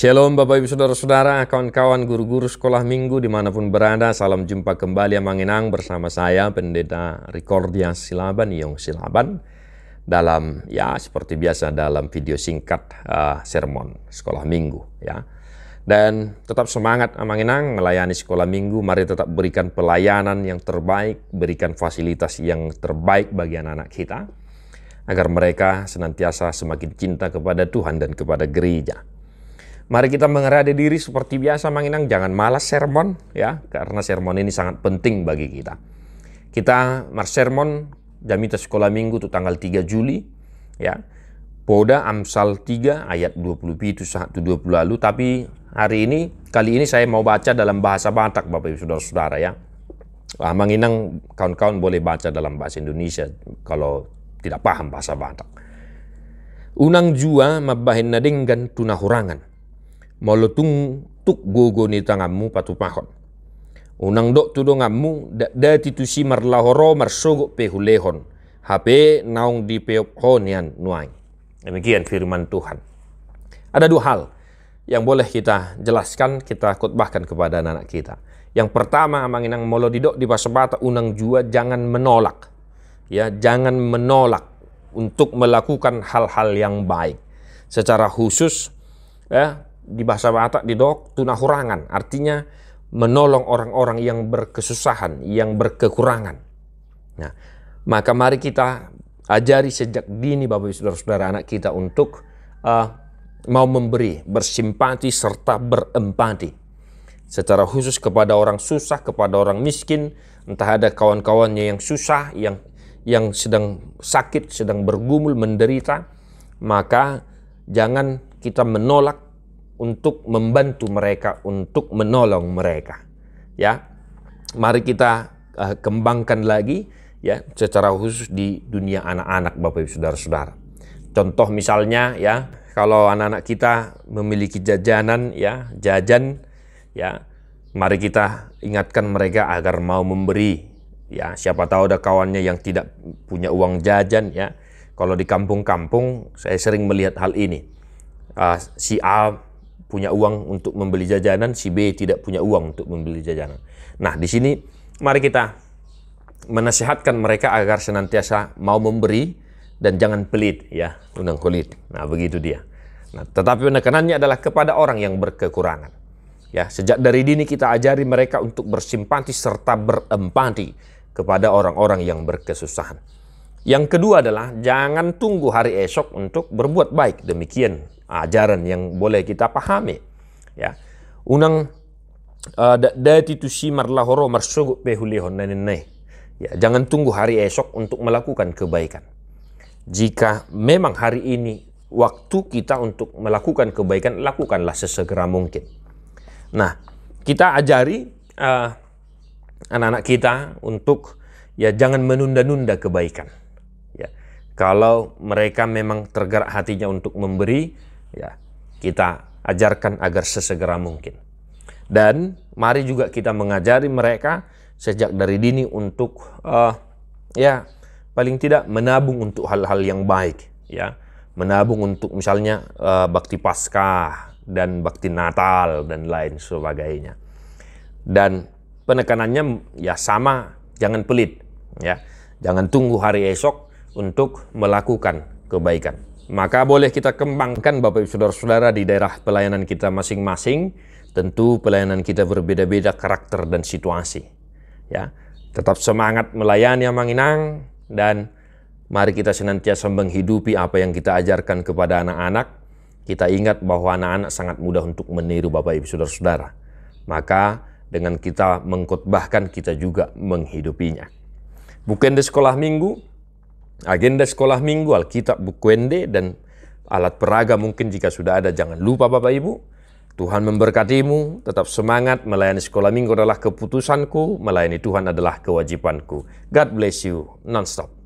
Shalom Bapak Ibu Saudara-saudara, kawan-kawan guru-guru sekolah minggu dimanapun berada, salam jumpa kembali yang mengenang bersama saya Pendeta Rikordia Silaban, Yong Silaban dalam ya seperti biasa dalam video singkat uh, sermon sekolah minggu ya. Dan tetap semangat Amanginang melayani sekolah minggu, mari tetap berikan pelayanan yang terbaik, berikan fasilitas yang terbaik bagi anak-anak kita agar mereka senantiasa semakin cinta kepada Tuhan dan kepada gereja. Mari kita mengerade diri seperti biasa menginang, jangan malas sermon ya, karena sermon ini sangat penting bagi kita. Kita mar sermon jamita sekolah minggu tu tanggal 3 Juli ya. Poda Amsal 3 ayat 20 itu 20 lalu tapi hari ini kali ini saya mau baca dalam bahasa Batak Bapak Ibu Saudara-saudara ya. Ah, menginang kawan-kawan boleh baca dalam bahasa Indonesia kalau tidak paham bahasa Batak. Unang jua mabahin tuna hurangan molotung tuk gogo ni tangamu patu pahon. Unang dok tudo dak da titusi marlahoro marsogo pehulehon. HP naung di peokhonian nuai. Demikian firman Tuhan. Ada dua hal yang boleh kita jelaskan, kita khotbahkan kepada anak-anak kita. Yang pertama, manginang molodidok di pasebata unang jua jangan menolak. Ya, jangan menolak untuk melakukan hal-hal yang baik. Secara khusus, ya, di bahasa Batak tuna tunahurangan, artinya menolong orang-orang yang berkesusahan, yang berkekurangan. Nah, maka mari kita ajari sejak dini Bapak Ibu Saudara-saudara anak kita untuk uh, mau memberi, bersimpati serta berempati. Secara khusus kepada orang susah, kepada orang miskin, entah ada kawan-kawannya yang susah, yang yang sedang sakit, sedang bergumul, menderita, maka jangan kita menolak untuk membantu mereka, untuk menolong mereka. Ya, mari kita uh, kembangkan lagi ya secara khusus di dunia anak-anak Bapak Ibu Saudara-saudara. Contoh misalnya ya, kalau anak-anak kita memiliki jajanan ya, jajan ya, mari kita ingatkan mereka agar mau memberi. Ya, siapa tahu ada kawannya yang tidak punya uang jajan ya. Kalau di kampung-kampung saya sering melihat hal ini. Uh, si A punya uang untuk membeli jajanan, si B tidak punya uang untuk membeli jajanan. Nah, di sini mari kita menasihatkan mereka agar senantiasa mau memberi dan jangan pelit ya, undang kulit. Nah, begitu dia. Nah, tetapi penekanannya adalah kepada orang yang berkekurangan. Ya, sejak dari dini kita ajari mereka untuk bersimpati serta berempati kepada orang-orang yang berkesusahan. Yang kedua adalah jangan tunggu hari esok untuk berbuat baik. Demikian ajaran yang boleh kita pahami. Ya. Unang eh, dati tu si marlahoro marsuguk pehulihon nenenai. Ya, jangan tunggu hari esok untuk melakukan kebaikan. Jika memang hari ini waktu kita untuk melakukan kebaikan, lakukanlah sesegera mungkin. Nah, kita ajari eh, anak-anak uh, anak -anak kita untuk ya jangan menunda-nunda kebaikan. Kalau mereka memang tergerak hatinya untuk memberi, ya kita ajarkan agar sesegera mungkin. Dan mari juga kita mengajari mereka sejak dari dini untuk uh, ya paling tidak menabung untuk hal-hal yang baik, ya menabung untuk misalnya uh, bakti Paskah dan bakti Natal dan lain sebagainya. Dan penekanannya ya sama, jangan pelit ya. Jangan tunggu hari esok untuk melakukan kebaikan. Maka boleh kita kembangkan Bapak Ibu Saudara-saudara di daerah pelayanan kita masing-masing. Tentu pelayanan kita berbeda-beda karakter dan situasi. Ya, tetap semangat melayani yang menginang dan mari kita senantiasa menghidupi apa yang kita ajarkan kepada anak-anak. Kita ingat bahwa anak-anak sangat mudah untuk meniru Bapak Ibu Saudara-saudara. Maka dengan kita mengkotbahkan kita juga menghidupinya. Bukan di sekolah minggu, agenda sekolah minggu, Alkitab buku ende, dan alat peraga mungkin jika sudah ada. Jangan lupa Bapak Ibu, Tuhan memberkatimu, tetap semangat, melayani sekolah minggu adalah keputusanku, melayani Tuhan adalah kewajibanku. God bless you, non-stop.